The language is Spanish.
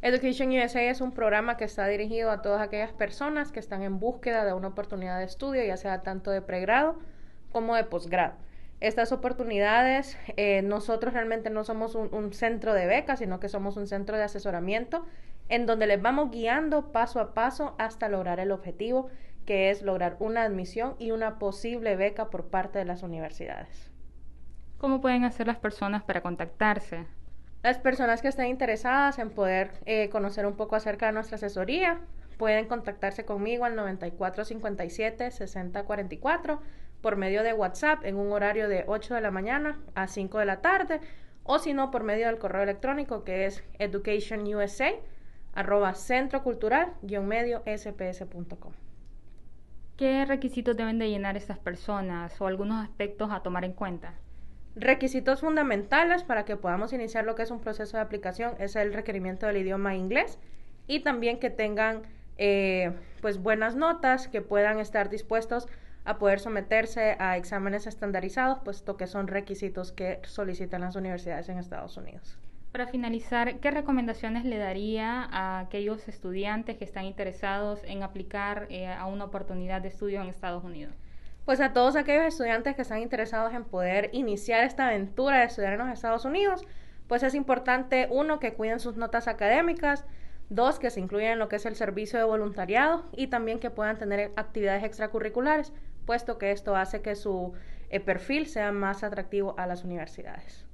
Education USA es un programa que está dirigido a todas aquellas personas que están en búsqueda de una oportunidad de estudio, ya sea tanto de pregrado como de posgrado. Estas oportunidades, eh, nosotros realmente no somos un, un centro de becas, sino que somos un centro de asesoramiento en donde les vamos guiando paso a paso hasta lograr el objetivo, que es lograr una admisión y una posible beca por parte de las universidades. ¿Cómo pueden hacer las personas para contactarse? Las personas que estén interesadas en poder eh, conocer un poco acerca de nuestra asesoría pueden contactarse conmigo al 9457-6044 por medio de WhatsApp en un horario de 8 de la mañana a 5 de la tarde o si no por medio del correo electrónico que es educationusa arroba ¿Qué requisitos deben de llenar estas personas o algunos aspectos a tomar en cuenta? Requisitos fundamentales para que podamos iniciar lo que es un proceso de aplicación es el requerimiento del idioma inglés y también que tengan eh, pues buenas notas, que puedan estar dispuestos a poder someterse a exámenes estandarizados, puesto que son requisitos que solicitan las universidades en Estados Unidos. Para finalizar, ¿qué recomendaciones le daría a aquellos estudiantes que están interesados en aplicar eh, a una oportunidad de estudio en Estados Unidos? Pues a todos aquellos estudiantes que están interesados en poder iniciar esta aventura de estudiar en los Estados Unidos, pues es importante, uno, que cuiden sus notas académicas, dos, que se incluyan en lo que es el servicio de voluntariado y también que puedan tener actividades extracurriculares, puesto que esto hace que su eh, perfil sea más atractivo a las universidades.